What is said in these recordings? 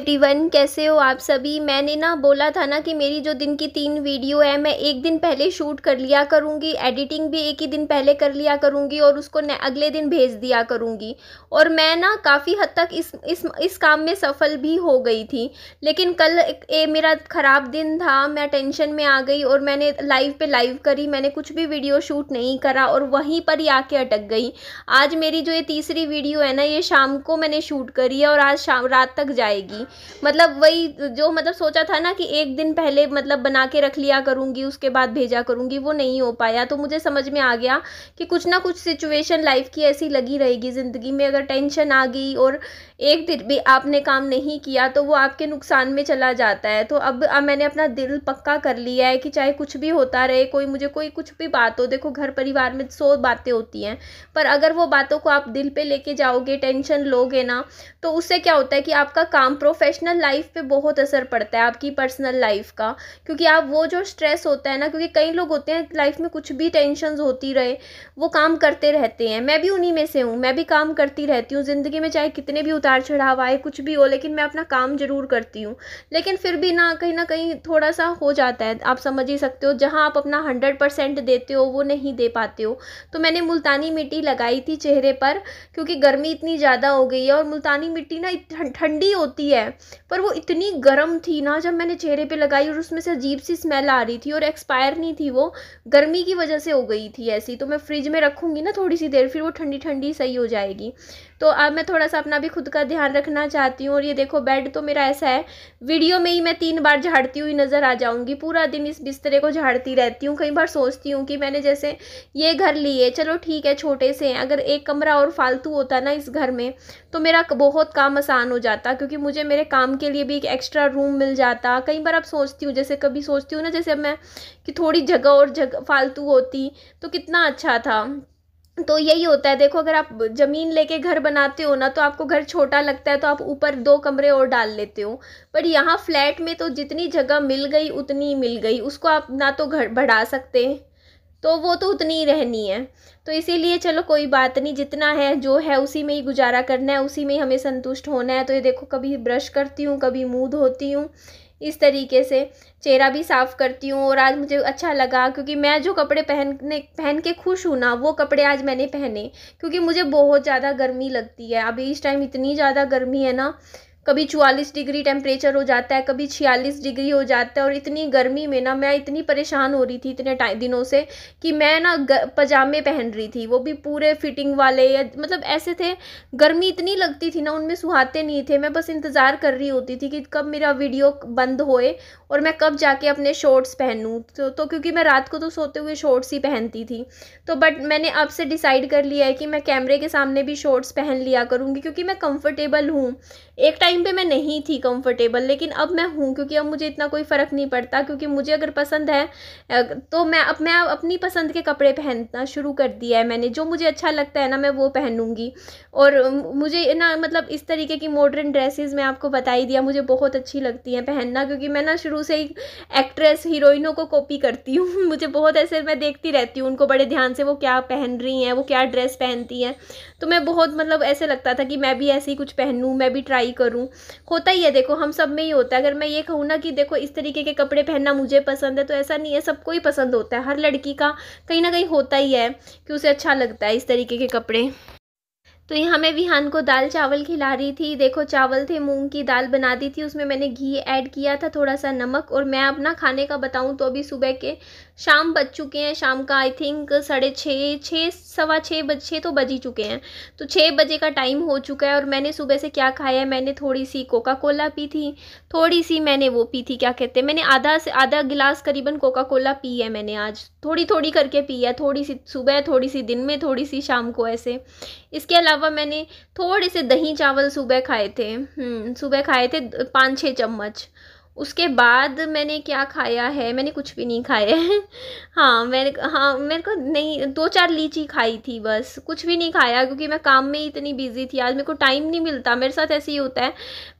everyone कैसे हो आप सभी मैंने ना बोला था ना कि मेरी जो दिन की तीन वीडियो है मैं एक दिन पहले शूट कर लिया करूँगी एडिटिंग भी एक ही दिन पहले कर लिया करूँगी और उसको अगले दिन भेज दिया करूँगी और मैं ना काफ़ी हद तक इस इस इस काम में सफल भी हो गई थी लेकिन कल ए, मेरा ख़राब दिन था मैं टेंशन में आ गई और मैंने लाइव पर लाइव करी मैंने कुछ भी वीडियो शूट नहीं करा और वहीं पर ही आके अटक गई आज मेरी जो ये तीसरी वीडियो है ना ये शाम को मैंने शूट करी है और आज शाम रात तक जाएगी मतलब वही जो मतलब सोचा था ना कि एक दिन पहले मतलब बना के रख लिया करूँगी उसके बाद भेजा करूँगी वो नहीं हो पाया तो मुझे समझ में आ गया कि कुछ ना कुछ सिचुएशन लाइफ की ऐसी लगी रहेगी ज़िंदगी में अगर टेंशन आ गई और एक दिन भी आपने काम नहीं किया तो वो आपके नुकसान में चला जाता है तो अब अब मैंने अपना दिल पक्का कर लिया है कि चाहे कुछ भी होता रहे कोई मुझे कोई कुछ भी बात हो देखो घर परिवार में सौ बातें होती हैं पर अगर वो बातों को आप दिल पे लेके जाओगे टेंशन लोगे ना तो उससे क्या होता है कि आपका काम प्रोफेशनल लाइफ पर बहुत असर पड़ता है आपकी पर्सनल लाइफ का क्योंकि आप वो जो स्ट्रेस होता है ना क्योंकि कई लोग होते हैं लाइफ में कुछ भी टेंशन होती रहे वो काम करते रहते हैं मैं भी उन्हीं में से हूँ मैं भी काम करती रहती हूँ ज़िंदगी में चाहे कितने भी उतार उतार चढ़ाव आए कुछ भी हो लेकिन मैं अपना काम ज़रूर करती हूँ लेकिन फिर भी ना कहीं ना कहीं थोड़ा सा हो जाता है आप समझ ही सकते हो जहाँ आप अपना हंड्रेड परसेंट देते हो वो नहीं दे पाते हो तो मैंने मुल्तानी मिट्टी लगाई थी चेहरे पर क्योंकि गर्मी इतनी ज़्यादा हो गई है और मुल्तानी मिट्टी ना ठंडी होती है पर वो इतनी गर्म थी ना जब मैंने चेहरे पर लगाई और उसमें से अजीब सी स्मेल आ रही थी और एक्सपायर नहीं थी वो गर्मी की वजह से हो गई थी ऐसी तो मैं फ्रिज में रखूँगी ना थोड़ी सी देर फिर वो ठंडी ठंडी सही हो जाएगी तो अब मैं थोड़ा सा अपना भी खुद का ध्यान रखना चाहती हूँ और ये देखो बेड तो मेरा ऐसा है वीडियो में ही मैं तीन बार झाड़ती हुई नज़र आ जाऊँगी पूरा दिन इस बिस्तरे को झाड़ती रहती हूँ कई बार सोचती हूँ कि मैंने जैसे ये घर लिए चलो ठीक है छोटे से हैं अगर एक कमरा और फालतू होता ना इस घर में तो मेरा बहुत काम आसान हो जाता क्योंकि मुझे मेरे काम के लिए भी एक एक्स्ट्रा रूम मिल जाता कई बार अब सोचती हूँ जैसे कभी सोचती हूँ ना जैसे अब मैं कि थोड़ी जगह और जगह फालतू होती तो कितना अच्छा था तो यही होता है देखो अगर आप ज़मीन लेके घर बनाते हो ना तो आपको घर छोटा लगता है तो आप ऊपर दो कमरे और डाल लेते हो पर यहाँ फ्लैट में तो जितनी जगह मिल गई उतनी मिल गई उसको आप ना तो घर बढ़ा सकते हैं तो वो तो उतनी ही रहनी है तो इसीलिए चलो कोई बात नहीं जितना है जो है उसी में ही गुजारा करना है उसी में ही हमें संतुष्ट होना है तो ये देखो कभी ब्रश करती हूँ कभी मूद धोती हूँ इस तरीके से चेहरा भी साफ़ करती हूँ और आज मुझे अच्छा लगा क्योंकि मैं जो कपड़े पहनने पहन के खुश हूँ ना वो कपड़े आज मैंने पहने क्योंकि मुझे बहुत ज़्यादा गर्मी लगती है अभी इस टाइम इतनी ज़्यादा गर्मी है ना कभी चवालीस डिग्री टेम्परेचर हो जाता है कभी छियालीस डिग्री हो जाता है और इतनी गर्मी में ना मैं इतनी परेशान हो रही थी इतने टाइम दिनों से कि मैं ना पजामे पहन रही थी वो भी पूरे फिटिंग वाले या मतलब ऐसे थे गर्मी इतनी लगती थी ना उनमें सुहाते नहीं थे मैं बस इंतज़ार कर रही होती थी कि कब मेरा वीडियो बंद होए और मैं कब जाके अपने शॉर्ट्स पहनूँ तो, तो क्योंकि मैं रात को तो सोते हुए शॉर्ट्स ही पहनती थी तो बट मैंने अब से डिसाइड कर लिया है कि मैं कैमरे के सामने भी शॉर्ट्स पहन लिया करूँगी क्योंकि मैं कम्फर्टेबल हूँ एक टाइम टाइम पे मैं नहीं थी कंफर्टेबल लेकिन अब मैं हूँ क्योंकि अब मुझे इतना कोई फ़र्क नहीं पड़ता क्योंकि मुझे अगर पसंद है तो मैं अब मैं अपनी पसंद के कपड़े पहनना शुरू कर दिया है मैंने जो मुझे अच्छा लगता है ना मैं वो पहनूँगी और मुझे ना मतलब इस तरीके की मॉडर्न ड्रेसेज मैं आपको बता ही दिया मुझे बहुत अच्छी लगती हैं पहनना क्योंकि मैं ना शुरू से ही एक्ट्रेस हीरोइनों को कॉपी करती हूँ मुझे बहुत ऐसे मैं देखती रहती हूँ उनको बड़े ध्यान से वो क्या पहन रही हैं वो क्या ड्रेस पहनती हैं तो मैं बहुत मतलब ऐसे लगता था कि मैं भी ऐसे ही कुछ पहनूँ मैं भी ट्राई करूँ करूँ होता ही है देखो हम सब में ही होता है अगर मैं ये कहूँ ना कि देखो इस तरीके के कपड़े पहनना मुझे पसंद है तो ऐसा नहीं है सबको ही पसंद होता है हर लड़की का कहीं ना कहीं होता ही है कि उसे अच्छा लगता है इस तरीके के कपड़े तो यहाँ मैं विहान को दाल चावल खिला रही थी देखो चावल थे मूंग की दाल बना दी थी उसमें मैंने घी ऐड किया था थोड़ा सा नमक और मैं अपना खाने का बताऊँ तो अभी सुबह के शाम बज चुके हैं शाम का आई थिंक साढ़े छः छः सवा छः बज छः तो बज ही चुके हैं तो छः बजे का टाइम हो चुका है और मैंने सुबह से क्या खाया है मैंने थोड़ी सी कोका कोला पी थी थोड़ी सी मैंने वो पी थी क्या कहते हैं मैंने आधा से आधा गिलास करीबन कोका कोला पी है मैंने आज थोड़ी थोड़ी करके पी है थोड़ी सी सुबह थोड़ी सी दिन में थोड़ी सी शाम को ऐसे इसके अलावा अलावा मैंने थोड़े से दही चावल सुबह खाए थे हम्म, सुबह खाए थे पाँच छः चम्मच उसके बाद मैंने क्या खाया है मैंने कुछ भी नहीं खाया है हाँ मैंने हाँ मेरे को नहीं दो चार लीची खाई थी बस कुछ भी नहीं खाया क्योंकि मैं काम में ही इतनी बिज़ी थी आज मेरे को टाइम नहीं मिलता मेरे साथ ऐसे ही होता है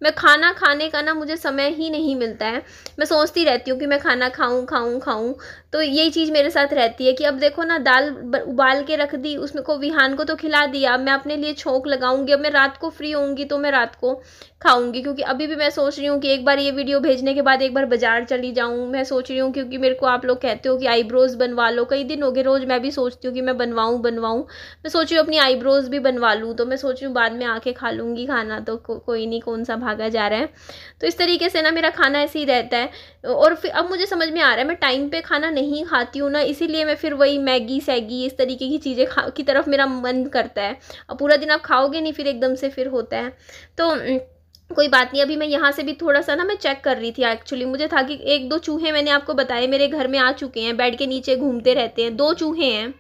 मैं खाना खाने का ना मुझे समय ही नहीं मिलता है मैं सोचती रहती हूँ कि मैं खाना खाऊँ खाऊँ खाऊँ तो यही चीज़ मेरे साथ रहती है कि अब देखो ना दाल उबाल के रख दी उसमें को विहान को तो खिला दिया मैं अपने लिए छोंक लगाऊंगी अब मैं रात को फ्री होंगी तो मैं रात को खाऊंगी क्योंकि अभी भी मैं सोच रही हूँ कि एक बार ये वीडियो भेजने के बाद एक बार बाज़ार चली जाऊँ मैं सोच रही हूँ क्योंकि मेरे को आप लोग कहते हो कि आईब्रोज़ बनवा लो कई दिन हो गए रोज़ मैं भी सोचती हूँ कि मैं बनवाऊँ बनवाऊँ मैं सोच रही हूँ अपनी आईब्रोज़ भी बनवा लूँ तो मैं सोच रही हूँ बाद में आके खा लूँगी खाना तो को, कोई नहीं कौन सा भागा जा रहा है तो इस तरीके से ना मेरा खाना ऐसे ही रहता है और फिर अब मुझे समझ में आ रहा है मैं टाइम पर खाना नहीं खाती हूँ ना इसीलिए मैं फिर वही मैगी सैगी इस तरीके की चीज़ें खा की तरफ मेरा मन करता है और पूरा दिन आप खाओगे नहीं फिर एकदम से फिर होता है तो कोई बात नहीं अभी मैं यहाँ से भी थोड़ा सा ना मैं चेक कर रही थी एक्चुअली मुझे था कि एक दो चूहे मैंने आपको बताए मेरे घर में आ चुके हैं बेड के नीचे घूमते रहते हैं दो चूहे हैं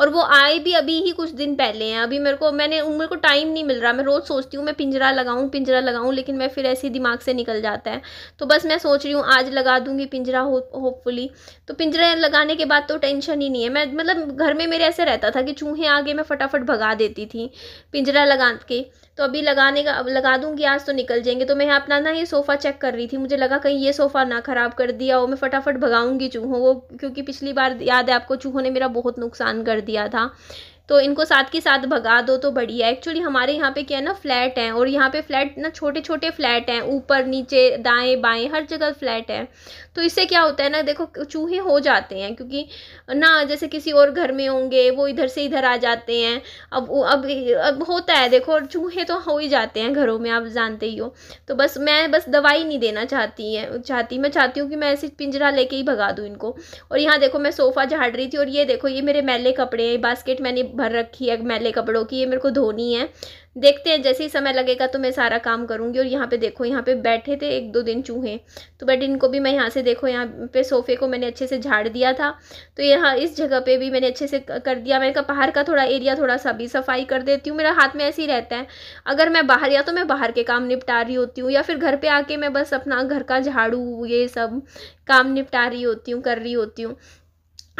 और वो आए भी अभी ही कुछ दिन पहले हैं अभी मेरे को मैंने मेरे को टाइम नहीं मिल रहा मैं रोज़ सोचती हूँ मैं पिंजरा लगाऊँ पिंजरा लगाऊँ लेकिन मैं फिर ऐसे दिमाग से निकल जाता है तो बस मैं सोच रही हूँ आज लगा दूँगी पिंजरा हो होपफुली तो पिंजरा लगाने के बाद तो टेंशन ही नहीं है मैं मतलब घर में मेरे ऐसे रहता था कि चूहे आगे मैं फटाफट भगा देती थी पिंजरा लगा के तो अभी लगाने का अब लगा दूंगी आज तो निकल जाएंगे तो मैं यहाँ अपना ना ये सोफ़ा चेक कर रही थी मुझे लगा कहीं ये सोफ़ा ना ख़राब कर दिया और मैं फटाफट भगाऊँगी चूहों को क्योंकि पिछली बार याद है आपको चूहों ने मेरा बहुत नुकसान कर दिया था तो इनको साथ के साथ भगा दो तो बढ़िया एक्चुअली हमारे यहाँ पे क्या है ना फ्लैट हैं और यहाँ पे फ्लैट ना छोटे छोटे फ्लैट हैं ऊपर नीचे दाएं बाएं हर जगह फ्लैट है तो इससे क्या होता है ना देखो चूहे हो जाते हैं क्योंकि ना जैसे किसी और घर में होंगे वो इधर से इधर आ जाते हैं अब अब अब होता है देखो और चूहे तो हो ही जाते हैं घरों में आप जानते ही हो तो बस मैं बस दवाई नहीं देना चाहती है चाहती मैं चाहती हूँ कि मैं ऐसे पिंजरा लेके ही भगा दूँ इनको और यहाँ देखो मैं सोफ़ा झाड़ रही थी और ये देखो ये मेरे मैले कपड़े हैं बास्केट मैंने भर रखी है मैले कपड़ों की ये मेरे को धोनी है देखते हैं जैसे ही समय लगेगा तो मैं सारा काम करूँगी और यहाँ पे देखो यहाँ पे बैठे थे एक दो दिन चूहे तो बट इनको भी मैं यहाँ से देखो यहाँ पे सोफे को मैंने अच्छे से झाड़ दिया था तो यहाँ इस जगह पे भी मैंने अच्छे से कर दिया मैंने कहा बाहर का थोड़ा एरिया थोड़ा सा भी सफाई कर देती हूँ मेरा हाथ में ऐसे ही रहता है अगर मैं बाहर या तो मैं बाहर के काम निपटा रही होती हूँ या फिर घर पर आके मैं बस अपना घर का झाड़ू ये सब काम निपटा रही होती हूँ कर रही होती हूँ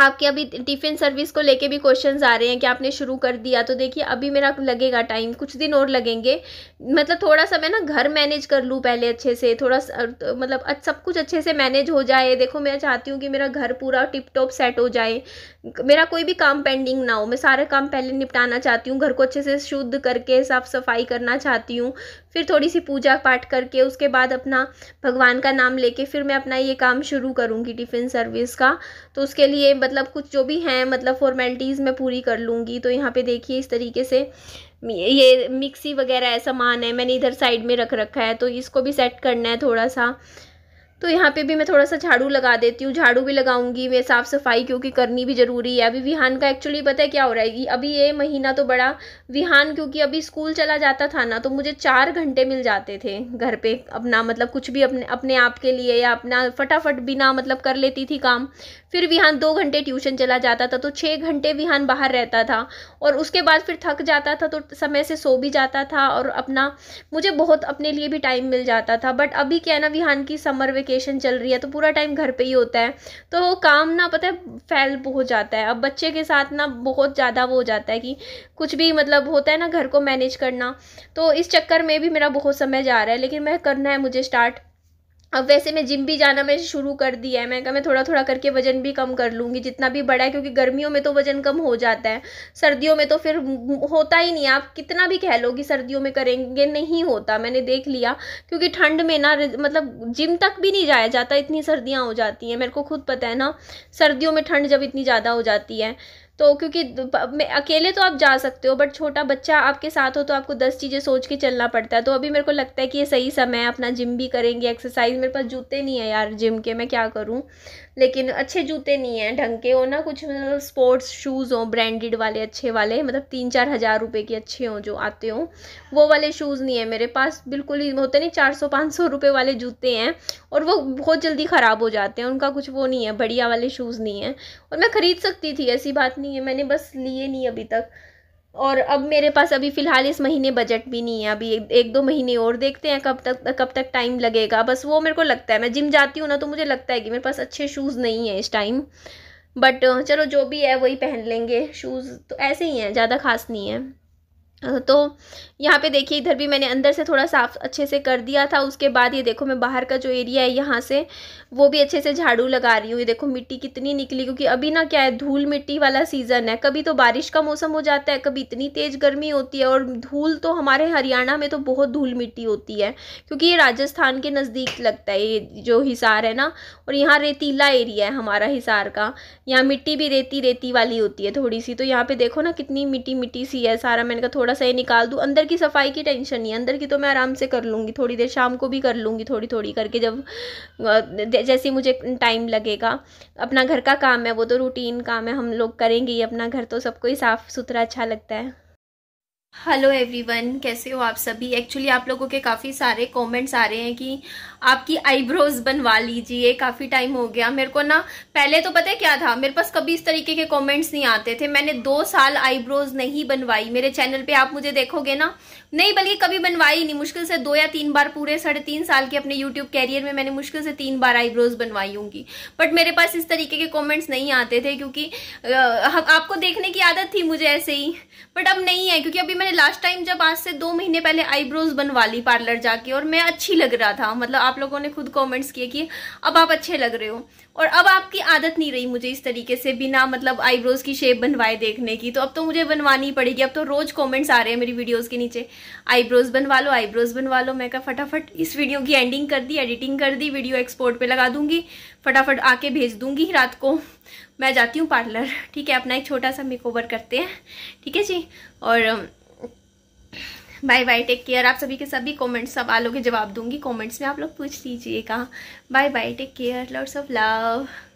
आपके अभी टिफ़िन सर्विस को लेके भी क्वेश्चंस आ रहे हैं कि आपने शुरू कर दिया तो देखिए अभी मेरा लगेगा टाइम कुछ दिन और लगेंगे मतलब थोड़ा सा मैं ना घर मैनेज कर लूँ पहले अच्छे से थोड़ा सा मतलब सब कुछ अच्छे से मैनेज हो जाए देखो मैं चाहती हूँ कि मेरा घर पूरा टिप टॉप सेट हो जाए मेरा कोई भी काम पेंडिंग ना हो मैं सारे काम पहले निपटाना चाहती हूँ घर को अच्छे से शुद्ध करके साफ़ सफाई करना चाहती हूँ फिर थोड़ी सी पूजा पाठ करके उसके बाद अपना भगवान का नाम लेके फिर मैं अपना ये काम शुरू करूँगी टिफ़िन सर्विस का तो उसके लिए मतलब कुछ जो भी हैं मतलब फॉर्मेलिटीज़ मैं पूरी कर लूँगी तो यहाँ पे देखिए इस तरीके से ये मिक्सी वगैरह है सामान है मैंने इधर साइड में रख रखा है तो इसको भी सेट करना है थोड़ा सा तो यहाँ पे भी मैं थोड़ा सा झाड़ू लगा देती हूँ झाड़ू भी लगाऊंगी मैं साफ़ सफाई क्योंकि करनी भी ज़रूरी है अभी विहान का एक्चुअली पता है क्या हो रहा है अभी ये महीना तो बड़ा विहान क्योंकि अभी स्कूल चला जाता था ना तो मुझे चार घंटे मिल जाते थे घर पे अपना मतलब कुछ भी अपने अपने आप के लिए या अपना फटाफट बिना मतलब कर लेती थी काम फिर विहान दो घंटे ट्यूशन चला जाता था तो छः घंटे विहान बाहर रहता था और उसके बाद फिर थक जाता था तो समय से सो भी जाता था और अपना मुझे बहुत अपने लिए भी टाइम मिल जाता था बट अभी क्या है ना विहान की समर वेकेशन चल रही है तो पूरा टाइम घर पर ही होता है तो काम ना पता है फैल हो जाता है अब बच्चे के साथ ना बहुत ज़्यादा वो हो जाता है कि कुछ भी मतलब मतलब होता है ना घर को मैनेज करना तो इस चक्कर में भी मेरा बहुत समय जा रहा है लेकिन मैं करना है मुझे स्टार्ट अब वैसे मैं जिम भी जाना मैं शुरू कर दिया है मैं कहा मैं थोड़ा थोड़ा करके वजन भी कम कर लूँगी जितना भी बड़ा है क्योंकि गर्मियों में तो वजन कम हो जाता है सर्दियों में तो फिर होता ही नहीं आप कितना भी कह लो कि सर्दियों में करेंगे नहीं होता मैंने देख लिया क्योंकि ठंड में ना मतलब जिम तक भी नहीं जाया जाता इतनी सर्दियाँ हो जाती हैं मेरे को खुद पता है ना सर्दियों में ठंड जब इतनी ज़्यादा हो जाती है तो क्योंकि अकेले तो आप जा सकते हो बट छोटा बच्चा आपके साथ हो तो आपको दस चीज़ें सोच के चलना पड़ता है तो अभी मेरे को लगता है कि ये सही समय है अपना जिम भी करेंगे एक्सरसाइज मेरे पास जूते नहीं है यार जिम के मैं क्या करूँ लेकिन अच्छे जूते नहीं हैं ढंग के हो ना कुछ मतलब स्पोर्ट्स शूज़ हों ब्रांडेड वाले अच्छे वाले मतलब तीन चार हज़ार रुपये के अच्छे हों जो आते हों वो वाले शूज़ नहीं है मेरे पास बिल्कुल ही होते नहीं चार सौ पाँच सौ रुपये वाले जूते हैं और वो बहुत जल्दी ख़राब हो जाते हैं उनका कुछ वो नहीं है बढ़िया वाले शूज़ नहीं है और मैं ख़रीद सकती थी ऐसी बात नहीं नहीं है मैंने बस लिए नहीं अभी तक और अब मेरे पास अभी फ़िलहाल इस महीने बजट भी नहीं है अभी एक, एक दो महीने और देखते हैं कब तक कब तक टाइम लगेगा बस वो मेरे को लगता है मैं जिम जाती हूँ ना तो मुझे लगता है कि मेरे पास अच्छे शूज़ नहीं है इस टाइम बट चलो जो भी है वही पहन लेंगे शूज़ तो ऐसे ही हैं ज़्यादा खास नहीं है तो यहाँ पे देखिए इधर भी मैंने अंदर से थोड़ा साफ अच्छे से कर दिया था उसके बाद ये देखो मैं बाहर का जो एरिया है यहाँ से वो भी अच्छे से झाड़ू लगा रही हूँ ये देखो मिट्टी कितनी निकली क्योंकि अभी ना क्या है धूल मिट्टी वाला सीज़न है कभी तो बारिश का मौसम हो जाता है कभी इतनी तेज़ गर्मी होती है और धूल तो हमारे हरियाणा में तो बहुत धूल मिट्टी होती है क्योंकि ये राजस्थान के नज़दीक लगता है ये जो हिसार है ना और यहाँ रेतीला एरिया है हमारा हिसार का यहाँ मिट्टी भी रेती रेती वाली होती है थोड़ी सी तो यहाँ पे देखो ना कितनी मिट्टी मिट्टी सी है सारा मैंने कहा थोड़ा सा ये निकाल दूँ अंदर की सफाई की टेंशन नहीं है अंदर की तो मैं आराम से कर लूँगी थोड़ी देर शाम को भी कर लूँगी थोड़ी थोड़ी करके जब जैसे मुझे टाइम लगेगा अपना घर का काम है वो तो रूटीन काम है हम लोग करेंगे ही अपना घर तो सबको ही साफ़ सुथरा अच्छा लगता है हेलो एवरीवन कैसे हो आप सभी एक्चुअली आप लोगों के काफ़ी सारे कमेंट्स आ रहे हैं कि आपकी आईब्रोज बनवा लीजिए काफ़ी टाइम हो गया मेरे को ना पहले तो पता है क्या था मेरे पास कभी इस तरीके के कमेंट्स नहीं आते थे मैंने दो साल आईब्रोज नहीं बनवाई मेरे चैनल पे आप मुझे देखोगे ना नहीं बल्कि कभी बनवाई नहीं मुश्किल से दो या तीन बार पूरे साढ़े तीन साल के अपने यूट्यूब कैरियर में मैंने मुश्किल से तीन बार आईब्रोज बनवाई होंगी बट मेरे पास इस तरीके के कॉमेंट्स नहीं आते थे क्योंकि आपको देखने की आदत थी मुझे ऐसे ही बट अब नहीं है क्योंकि अभी मैंने लास्ट टाइम जब आज से दो महीने पहले आईब्रोज बनवा ली पार्लर जाके और मैं अच्छी लग रहा था मतलब आप लोगों ने खुद कमेंट्स किए कि अब आप अच्छे लग रहे हो और अब आपकी आदत नहीं रही मुझे इस तरीके से बिना मतलब आईब्रोज की शेप बनवाए देखने की तो अब तो मुझे बनवानी पड़ेगी अब तो रोज कमेंट्स आ रहे हैं मेरी वीडियोस के नीचे आईब्रोज बनवा लो आईब्रोज बनवा लो मैं कहा फटाफट इस वीडियो की एंडिंग कर दी एडिटिंग कर दी वीडियो एक्सपोर्ट पे लगा दूंगी फटाफट आके भेज दूंगी रात को मैं जाती हूँ पार्लर ठीक है अपना एक छोटा सा मेक करते हैं ठीक है जी और बाय बाय टेक केयर आप सभी के सभी कमेंट्स सवालों के जवाब दूंगी कमेंट्स में आप लोग पूछ लीजिएगा bye bye take care lots of love